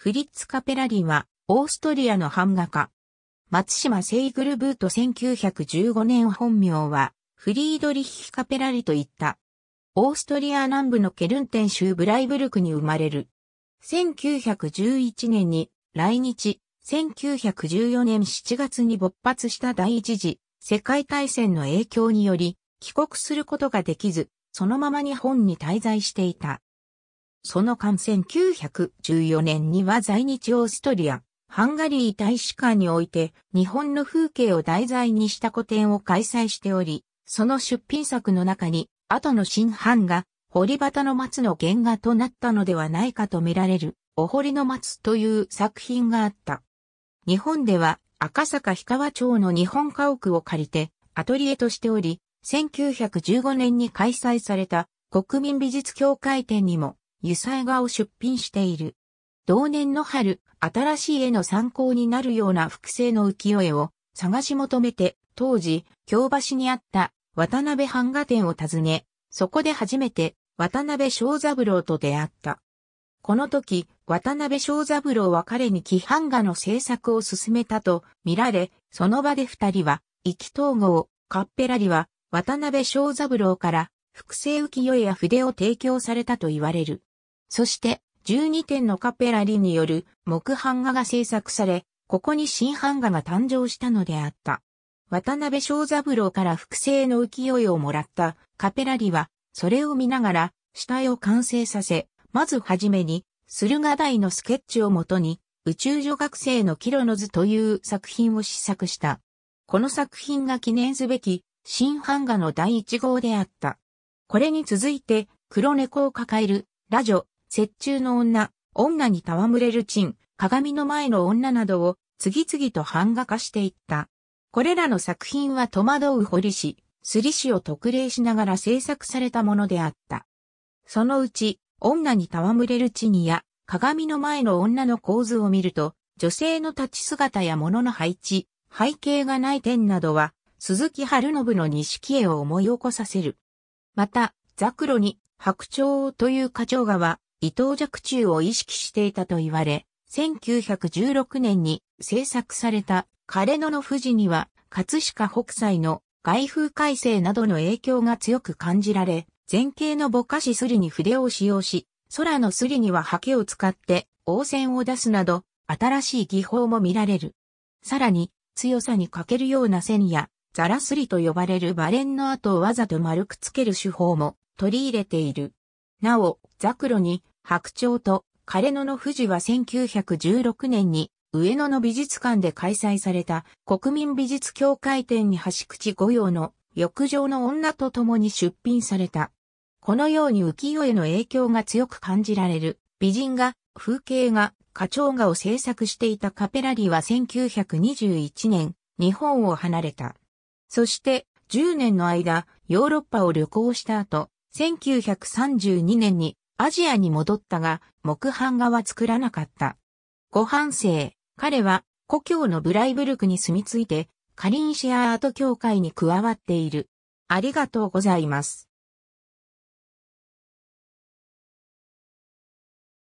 フリッツ・カペラリは、オーストリアの版画家。松島セイグルブート1915年本名は、フリードリッヒ・カペラリと言った。オーストリア南部のケルンテン州ブライブルクに生まれる。1911年に来日、1914年7月に勃発した第一次世界大戦の影響により帰国することができず、そのまま日本に滞在していた。その間1914年には在日オーストリア、ハンガリー大使館において日本の風景を題材にした個展を開催しており、その出品作の中に、後の新版が、堀端の松の原画となったのではないかと見られる、お堀の松という作品があった。日本では、赤坂氷川町の日本家屋を借りて、アトリエとしており、1915年に開催された国民美術協会展にも油彩画を出品している。同年の春、新しい絵の参考になるような複製の浮世絵を探し求めて、当時、京橋にあった渡辺版画店を訪ね、そこで初めて渡辺正三郎と出会った。この時、渡辺正三郎は彼に規範画の制作を進めたと見られ、その場で二人は、意気統合、カッペラリは、渡辺正三郎から、複製浮世絵や筆を提供されたと言われる。そして、12点のカペラリによる木版画が制作され、ここに新版画が誕生したのであった。渡辺正三郎から複製の浮世絵をもらったカペラリは、それを見ながら、死体を完成させ、まずはじめに、駿河台のスケッチをもとに、宇宙女学生のキロノズという作品を試作した。この作品が記念すべき、新版画の第一号であった。これに続いて、黒猫を抱える、ラジョ、雪中の女、女に戯れるチン、鏡の前の女などを次々と版画化していった。これらの作品は戸惑う堀氏、すり氏を特例しながら制作されたものであった。そのうち、女に戯れる地や、鏡の前の女の構図を見ると、女性の立ち姿や物の配置、背景がない点などは、鈴木春信の錦絵を思い起こさせる。また、ザクロに白鳥という花鳥画は、伊藤若冲を意識していたと言われ、1916年に制作された枯野の富士には、葛飾北斎の外風改正などの影響が強く感じられ、前景のぼかしすりに筆を使用し、空のすりには刷毛を使って応戦を出すなど、新しい技法も見られる。さらに、強さに欠けるような線や、ザラすりと呼ばれるバレンの跡をわざと丸くつける手法も取り入れている。なお、ザクロに白鳥と枯野の富士は1916年に上野の美術館で開催された国民美術協会展に端口御用の浴場の女と共に出品された。このように浮世絵の影響が強く感じられる美人画、風景画、花鳥画を制作していたカペラリは1921年日本を離れた。そして10年の間ヨーロッパを旅行した後1932年にアジアに戻ったが、木版画は作らなかった。ご反省、彼は故郷のブライブルクに住み着いて、カリンシアアート協会に加わっている。ありがとうございます。